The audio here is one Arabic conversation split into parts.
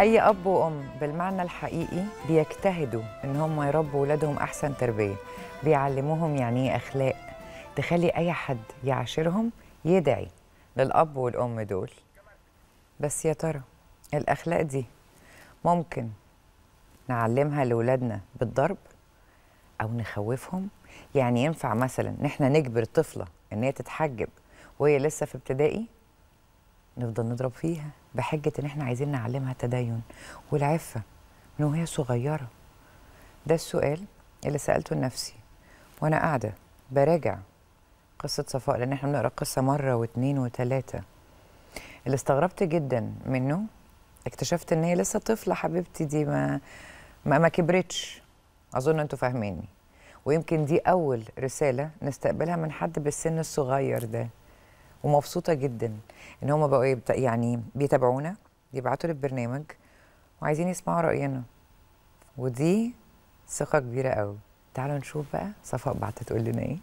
اي اب وام بالمعنى الحقيقي بيجتهدوا ان هم يربوا ولادهم احسن تربيه بيعلموهم يعني ايه اخلاق تخلي اي حد يعاشرهم يدعي للاب والام دول بس يا ترى الاخلاق دي ممكن نعلمها لاولادنا بالضرب او نخوفهم يعني ينفع مثلا ان احنا نجبر طفله ان هي تتحجب وهي لسه في ابتدائي نفضل نضرب فيها بحجة إن إحنا عايزين نعلمها التدين والعفة من وهي صغيرة ده السؤال اللي سألته لنفسي وأنا قاعدة براجع قصة صفاء لأن إحنا بنقرأ القصة مرة واتنين وتلاتة اللي استغربت جدا منه اكتشفت إن هي لسه طفلة حبيبتي دي ما ما, ما كبرتش أظن أنتوا فاهميني ويمكن دي أول رسالة نستقبلها من حد بالسن الصغير ده ومبسوطه جدا ان هم بقوا يعني بيتابعونا بيبعتوا للبرنامج وعايزين يسمعوا راينا ودي ثقه كبيره قوي تعالوا نشوف بقى صفاء بعت تقول لنا ايه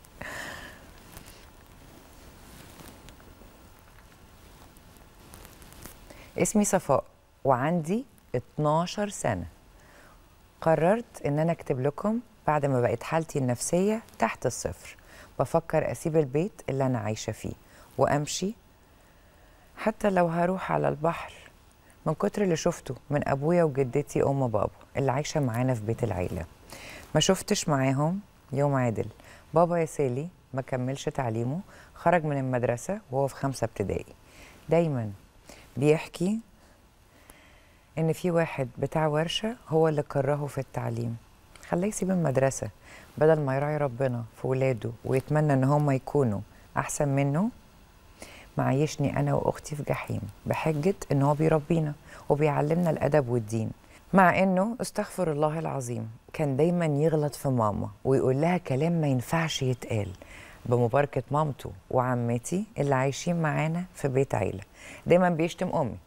اسمي صفاء وعندي 12 سنه قررت ان انا اكتب لكم بعد ما بقت حالتي النفسيه تحت الصفر بفكر اسيب البيت اللي انا عايشه فيه وامشي حتى لو هروح على البحر من كتر اللي شفته من ابويا وجدتي ام بابا اللي عايشه معانا في بيت العيله ما شفتش معاهم يوم عادل بابا يا سالي ما كملش تعليمه خرج من المدرسه وهو في خمسه ابتدائي دايما بيحكي ان في واحد بتاع ورشه هو اللي كرهه في التعليم خلاه يسيب المدرسه بدل ما يراعي ربنا في ولاده ويتمنى ان هم يكونوا احسن منه معيشني انا واختي في جحيم بحجه ان هو بيربينا وبيعلمنا الادب والدين مع انه استغفر الله العظيم كان دايما يغلط في ماما ويقول لها كلام ما ينفعش يتقال بمباركه مامته وعمتي اللي عايشين معانا في بيت عيله دايما بيشتم امي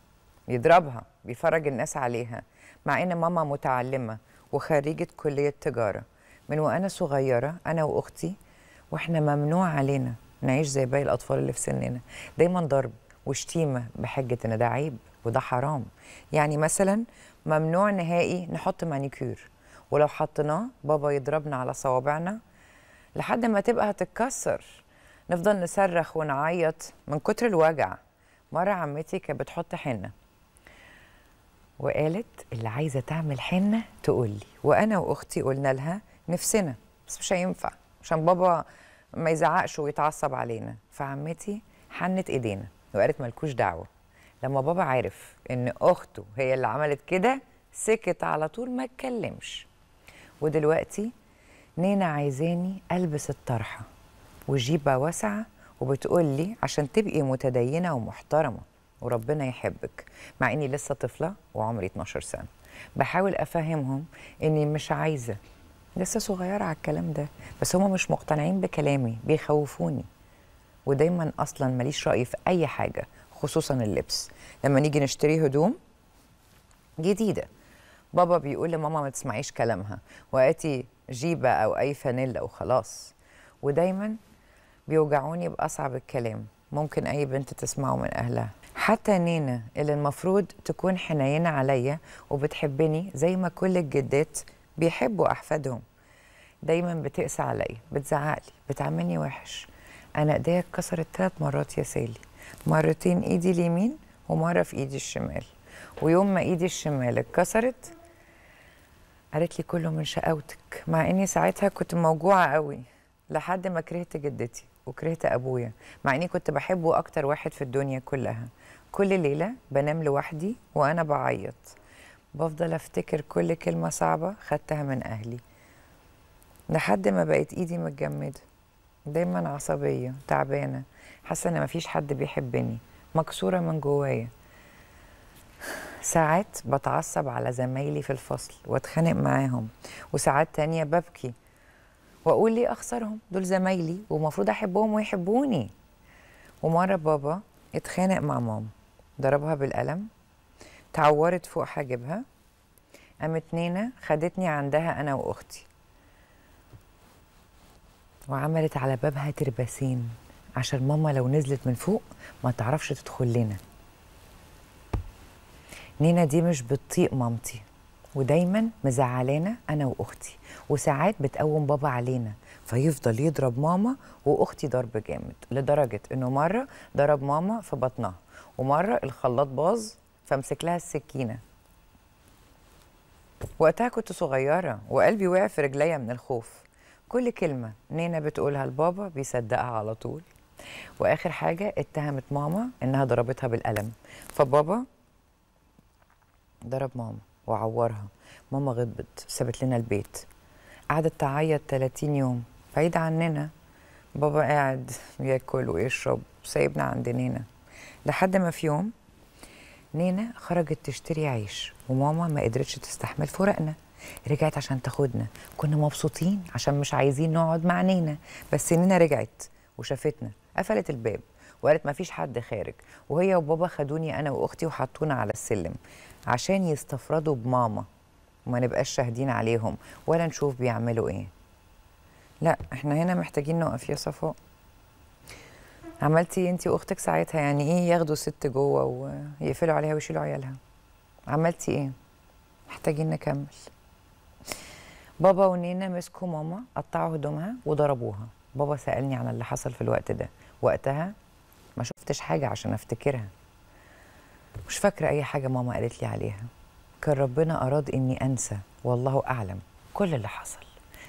يضربها بيفرج الناس عليها مع ان ماما متعلمه وخريجه كليه تجاره من وانا صغيره انا واختي واحنا ممنوع علينا نعيش زي باقي الاطفال اللي في سننا دايما ضرب وشتيمه بحجه ان ده عيب وده حرام يعني مثلا ممنوع نهائي نحط مانيكير ولو حطيناه بابا يضربنا على صوابعنا لحد ما تبقى هتتكسر نفضل نصرخ ونعيط من كتر الوجع مره عمتي كانت بتحط حنه وقالت اللي عايزه تعمل حنه تقول لي وانا واختي قلنا لها نفسنا بس مش هينفع عشان بابا ما يزعقش ويتعصب علينا فعمتي حنت ايدينا وقالت مالكوش دعوه لما بابا عرف ان اخته هي اللي عملت كده سكت على طول ما اتكلمش ودلوقتي نينا عايزاني البس الطرحه وجيبه واسعه وبتقول لي عشان تبقي متدينه ومحترمه وربنا يحبك مع اني لسه طفله وعمري 12 سنه بحاول افهمهم اني مش عايزه لسه صغيره على الكلام ده بس هم مش مقتنعين بكلامي بيخوفوني ودايما اصلا ماليش راي في اي حاجه خصوصا اللبس لما نيجي نشتري هدوم جديده بابا بيقول لماما ما تسمعيش كلامها وقاتي جيبه او اي فانيلا وخلاص ودايما بيوجعوني باصعب الكلام ممكن اي بنت تسمعه من اهلها حتى نينا اللي المفروض تكون حنينه عليا وبتحبني زي ما كل الجدات بيحبوا احفادهم دايما بتقسى عليا بتزعق لي بتعاملني وحش انا ايديا اتكسرت ثلاث مرات يا سالي مرتين ايدي اليمين ومره في ايدي الشمال ويوم ما ايدي الشمال اتكسرت قالت لي كله من شقاوتك مع اني ساعتها كنت موجوعه قوي لحد ما كرهت جدتي وكرهت ابويا مع اني كنت بحبه اكتر واحد في الدنيا كلها كل ليله بنام لوحدي وانا بعيط بفضل افتكر كل كلمه صعبه خدتها من اهلي لحد ما بقت ايدي متجمده دايما عصبيه تعبانه حاسه ان مفيش حد بيحبني مكسوره من جوايا ساعات بتعصب على زمايلي في الفصل واتخانق معاهم وساعات تانية ببكي واقول لي اخسرهم دول زمايلي ومفروض احبهم ويحبوني ومره بابا اتخانق مع ماما ضربها بالقلم تعورت فوق حاجبها قامت نينا خدتني عندها انا واختي وعملت على بابها ترباسين عشان ماما لو نزلت من فوق ما تعرفش تدخل لنا نينا دي مش بتطيق مامتي ودايما مزعلانة انا واختي وساعات بتقوم بابا علينا فيفضل يضرب ماما واختي ضرب جامد لدرجه انه مره ضرب ماما في بطنها ومره الخلاط باظ فامسك لها السكينه وقتها كنت صغيره وقلبي وقع في رجليا من الخوف كل كلمه نينا بتقولها لبابا بيصدقها على طول واخر حاجه اتهمت ماما انها ضربتها بالقلم فبابا ضرب ماما وعورها ماما غضبت سابت لنا البيت قعدت تعيط 30 يوم بعيد عننا بابا قاعد بياكل ويشرب سايبنا عند نينا لحد ما في يوم نينا خرجت تشتري عيش وماما ما قدرتش تستحمل فراقنا رجعت عشان تاخدنا كنا مبسوطين عشان مش عايزين نقعد مع نينا بس نينا رجعت وشافتنا قفلت الباب وقالت ما فيش حد خارج وهي وبابا خدوني انا واختي وحطونا على السلم عشان يستفردوا بماما وما نبقاش شاهدين عليهم ولا نشوف بيعملوا ايه لا احنا هنا محتاجين نقف يا صفاء عملتي انت واختك ساعتها يعني ايه ياخدوا ست جوه ويقفلوا عليها ويشيلوا عيالها عملتي ايه محتاجين نكمل بابا ونينا مسكوا ماما قطعوا هدومها وضربوها بابا سالني عن اللي حصل في الوقت ده وقتها ما شفتش حاجه عشان افتكرها مش فاكره اي حاجه ماما قالت لي عليها كان ربنا اراد اني انسى والله اعلم كل اللي حصل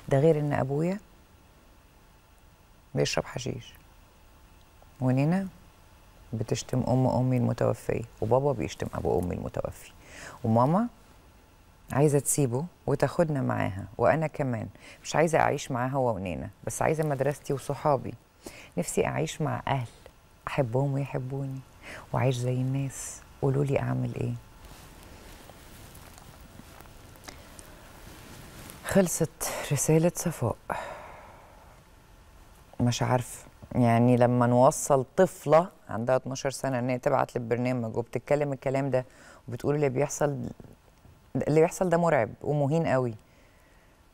ده غير ان ابويا بيشرب حشيش ونينا بتشتم ام امي المتوفيه وبابا بيشتم ابو امي المتوفي وماما عايزه تسيبه وتاخدنا معاها وانا كمان مش عايزه اعيش معاها هو ونينا بس عايزه مدرستي وصحابي نفسي اعيش مع اهل احبهم ويحبوني واعيش زي الناس قولوا لي اعمل ايه خلصت رساله صفاء مش عارفه يعني لما نوصل طفله عندها 12 سنه ان هي تبعت للبرنامج وبتتكلم الكلام ده وبتقول اللي بيحصل اللي بيحصل ده مرعب ومهين قوي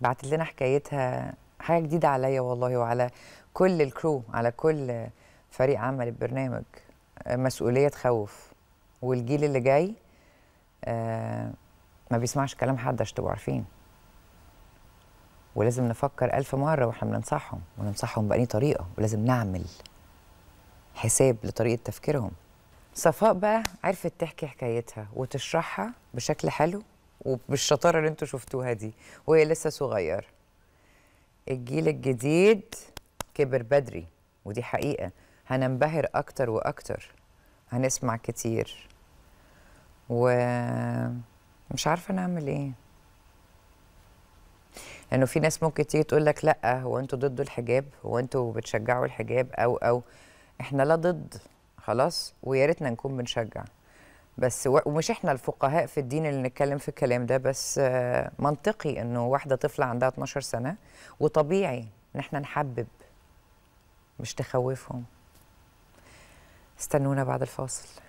بعتت لنا حكايتها حاجه جديده عليا والله وعلى كل الكرو على كل فريق عمل البرنامج مسؤوليه تخوف والجيل اللي جاي آه، ما بيسمعش كلام حد عشان تبقوا عارفين ولازم نفكر ألف مرة وإحنا بننصحهم وننصحهم بأي طريقة ولازم نعمل حساب لطريقة تفكيرهم صفاء بقى عرفت تحكي حكايتها وتشرحها بشكل حلو وبالشطارة اللي انتوا شفتوها دي وهي لسه صغيرة الجيل الجديد كبر بدري ودي حقيقة هننبهر أكتر وأكتر هنسمع كتير ومش عارفة نعمل إيه لانه في ناس ممكن تيجي تقول لك لا هو انتوا ضد الحجاب هو انتوا بتشجعوا الحجاب او او احنا لا ضد خلاص ويا ريتنا نكون بنشجع بس ومش احنا الفقهاء في الدين اللي نتكلم في الكلام ده بس آه، منطقي انه واحده طفله عندها 12 سنه وطبيعي ان احنا نحبب مش تخوفهم استنونا بعد الفاصل